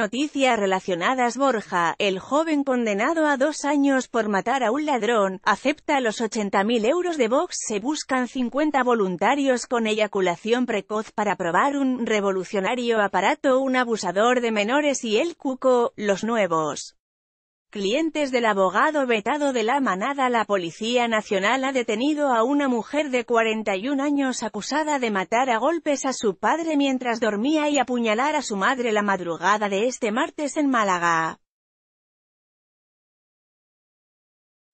Noticias relacionadas Borja, el joven condenado a dos años por matar a un ladrón, acepta los 80.000 euros de Vox. Se buscan 50 voluntarios con eyaculación precoz para probar un revolucionario aparato, un abusador de menores y el cuco, los nuevos. Clientes del abogado vetado de la manada La Policía Nacional ha detenido a una mujer de 41 años acusada de matar a golpes a su padre mientras dormía y apuñalar a su madre la madrugada de este martes en Málaga.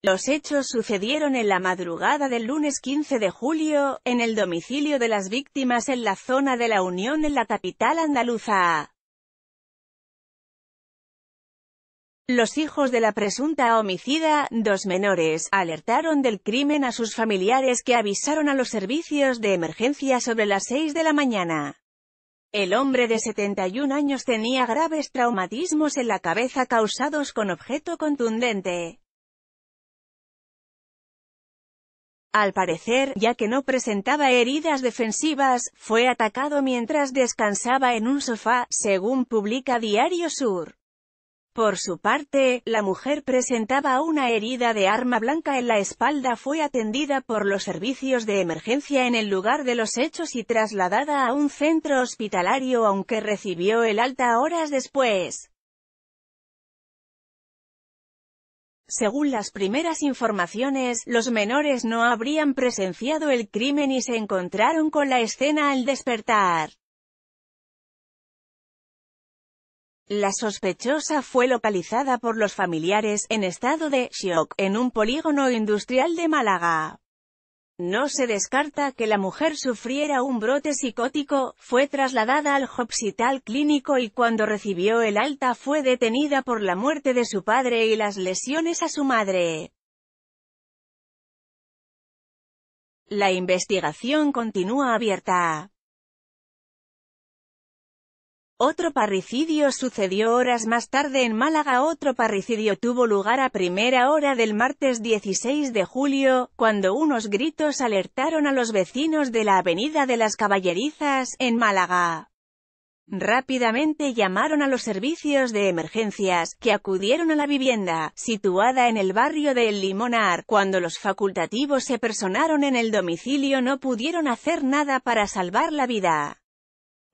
Los hechos sucedieron en la madrugada del lunes 15 de julio, en el domicilio de las víctimas en la zona de La Unión en la capital andaluza. Los hijos de la presunta homicida, dos menores, alertaron del crimen a sus familiares que avisaron a los servicios de emergencia sobre las 6 de la mañana. El hombre de 71 años tenía graves traumatismos en la cabeza causados con objeto contundente. Al parecer, ya que no presentaba heridas defensivas, fue atacado mientras descansaba en un sofá, según publica Diario Sur. Por su parte, la mujer presentaba una herida de arma blanca en la espalda fue atendida por los servicios de emergencia en el lugar de los hechos y trasladada a un centro hospitalario aunque recibió el alta horas después. Según las primeras informaciones, los menores no habrían presenciado el crimen y se encontraron con la escena al despertar. La sospechosa fue localizada por los familiares, en estado de shock, en un polígono industrial de Málaga. No se descarta que la mujer sufriera un brote psicótico, fue trasladada al hospital clínico y cuando recibió el alta fue detenida por la muerte de su padre y las lesiones a su madre. La investigación continúa abierta. Otro parricidio sucedió horas más tarde en Málaga. Otro parricidio tuvo lugar a primera hora del martes 16 de julio, cuando unos gritos alertaron a los vecinos de la Avenida de las Caballerizas, en Málaga. Rápidamente llamaron a los servicios de emergencias, que acudieron a la vivienda, situada en el barrio de El Limonar. Cuando los facultativos se personaron en el domicilio no pudieron hacer nada para salvar la vida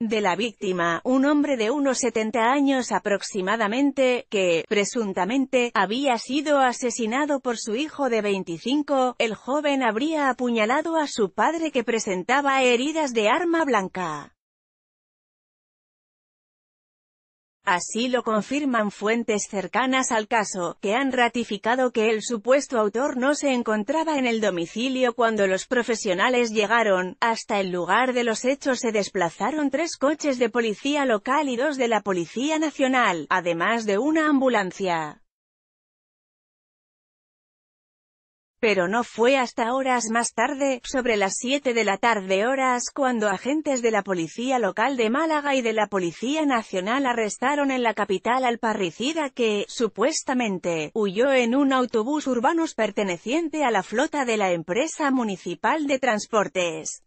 de la víctima, un hombre de unos 70 años aproximadamente, que, presuntamente, había sido asesinado por su hijo de 25, el joven habría apuñalado a su padre que presentaba heridas de arma blanca. Así lo confirman fuentes cercanas al caso, que han ratificado que el supuesto autor no se encontraba en el domicilio cuando los profesionales llegaron. Hasta el lugar de los hechos se desplazaron tres coches de policía local y dos de la Policía Nacional, además de una ambulancia. Pero no fue hasta horas más tarde, sobre las 7 de la tarde horas, cuando agentes de la Policía Local de Málaga y de la Policía Nacional arrestaron en la capital al parricida que, supuestamente, huyó en un autobús urbanos perteneciente a la flota de la empresa municipal de transportes.